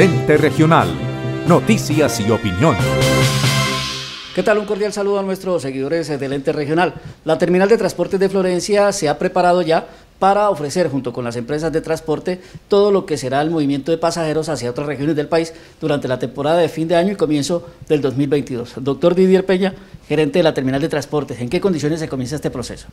Lente Regional. Noticias y opinión. ¿Qué tal? Un cordial saludo a nuestros seguidores de Lente regional. La terminal de transportes de Florencia se ha preparado ya para ofrecer junto con las empresas de transporte todo lo que será el movimiento de pasajeros hacia otras regiones del país durante la temporada de fin de año y comienzo del 2022. Doctor Didier Peña, gerente de la terminal de transportes, ¿en qué condiciones se comienza este proceso?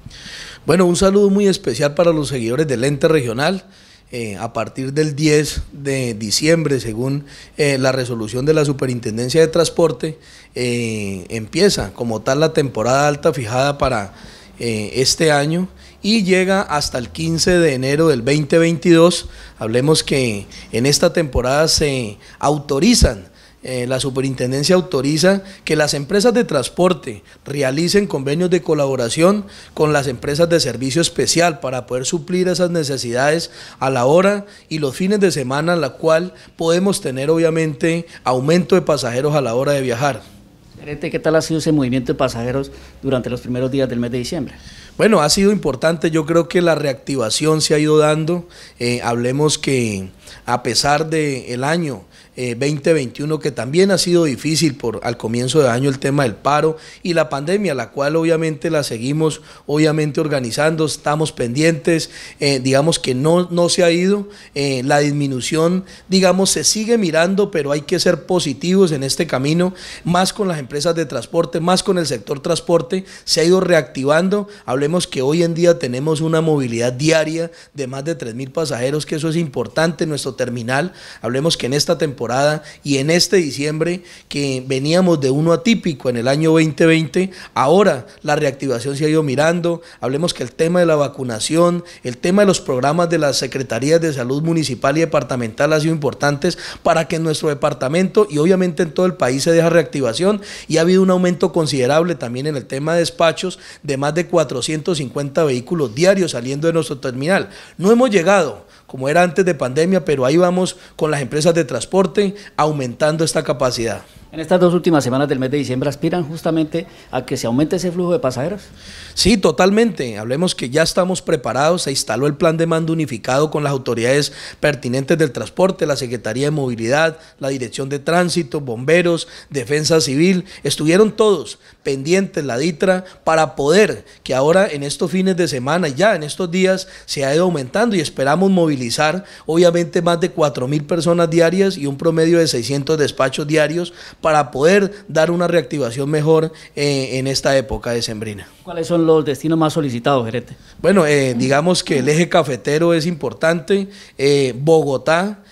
Bueno, un saludo muy especial para los seguidores del ente regional eh, a partir del 10 de diciembre, según eh, la resolución de la Superintendencia de Transporte, eh, empieza como tal la temporada alta fijada para este año y llega hasta el 15 de enero del 2022. Hablemos que en esta temporada se autorizan eh, la superintendencia autoriza que las empresas de transporte realicen convenios de colaboración con las empresas de servicio especial para poder suplir esas necesidades a la hora y los fines de semana, en la cual podemos tener obviamente aumento de pasajeros a la hora de viajar. ¿qué tal ha sido ese movimiento de pasajeros durante los primeros días del mes de diciembre? Bueno, ha sido importante, yo creo que la reactivación se ha ido dando, eh, hablemos que a pesar del año 2021, eh, que también ha sido difícil por al comienzo de año el tema del paro y la pandemia, la cual obviamente la seguimos, obviamente organizando, estamos pendientes, eh, digamos que no, no se ha ido, la disminución, digamos, se sigue mirando, pero hay que ser positivos en este camino, más con las empresas de transporte, más con el sector transporte, se ha ido reactivando. Hablemos que hoy en día tenemos una movilidad diaria de más de 3.000 pasajeros, que eso es importante en nuestro terminal. Hablemos que en esta temporada y en este diciembre, que veníamos de uno atípico en el año 2020, ahora la reactivación se ha ido mirando. Hablemos que el tema de la vacunación, el tema de los programas de las Secretarías de Salud Municipal y Departamental ha sido importantes para que nuestro departamento y obviamente en todo el país se deja reactivación y ha habido un aumento considerable también en el tema de despachos de más de 450 vehículos diarios saliendo de nuestro terminal. No hemos llegado como era antes de pandemia, pero ahí vamos con las empresas de transporte aumentando esta capacidad. En estas dos últimas semanas del mes de diciembre aspiran justamente a que se aumente ese flujo de pasajeros. Sí, totalmente. Hablemos que ya estamos preparados. Se instaló el plan de mando unificado con las autoridades pertinentes del transporte, la Secretaría de Movilidad, la Dirección de Tránsito, bomberos, Defensa Civil. Estuvieron todos pendientes, la DITRA, para poder que ahora en estos fines de semana, ya en estos días, se ha ido aumentando y esperamos movilizar obviamente más de 4.000 personas diarias y un promedio de 600 despachos diarios para poder dar una reactivación mejor eh, en esta época de sembrina. ¿Cuáles son los destinos más solicitados, Gerete? Bueno, eh, digamos que el eje cafetero es importante, eh, Bogotá,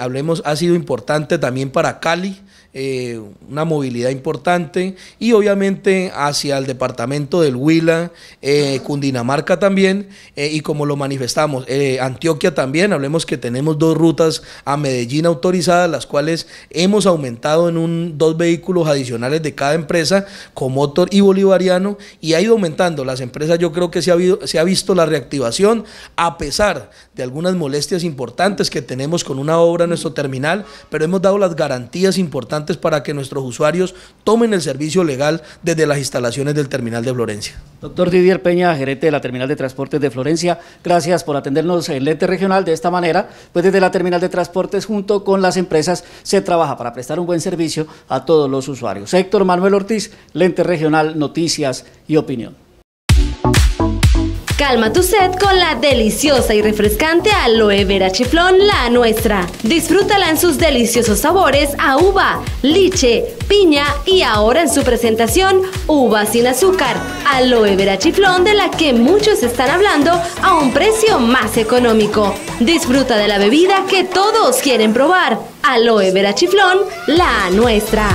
hablemos, ha sido importante también para Cali, eh, una movilidad importante y obviamente hacia el departamento del Huila, eh, Cundinamarca también eh, y como lo manifestamos, Antioquia también, hablemos que tenemos dos rutas a Medellín autorizadas, las cuales hemos aumentado en un, dos vehículos adicionales de cada empresa, Comotor y Bolivariano y ha ido aumentando, las empresas yo creo que se ha visto la reactivación a pesar de algunas molestias importantes que tenemos con una obra en nuestro terminal, pero hemos dado las garantías importantes para que nuestros usuarios tomen el servicio legal desde las instalaciones del terminal de Florencia. Doctor Didier Peña, gerente de la terminal de transportes de Florencia, gracias por atendernos en Lente Regional de esta manera, pues desde la terminal de transportes junto con las empresas se trabaja para prestar un buen servicio a todos los usuarios. Héctor Manuel Ortiz, Lente Regional, Noticias y Opinión. Calma tu sed con la deliciosa y refrescante aloe vera chiflón, la nuestra. Disfrútala en sus deliciosos sabores a uva, liche, piña y ahora en su presentación, uva sin azúcar. Aloe vera chiflón de la que muchos están hablando a un precio más económico. Disfruta de la bebida que todos quieren probar. Aloe vera chiflón, la nuestra.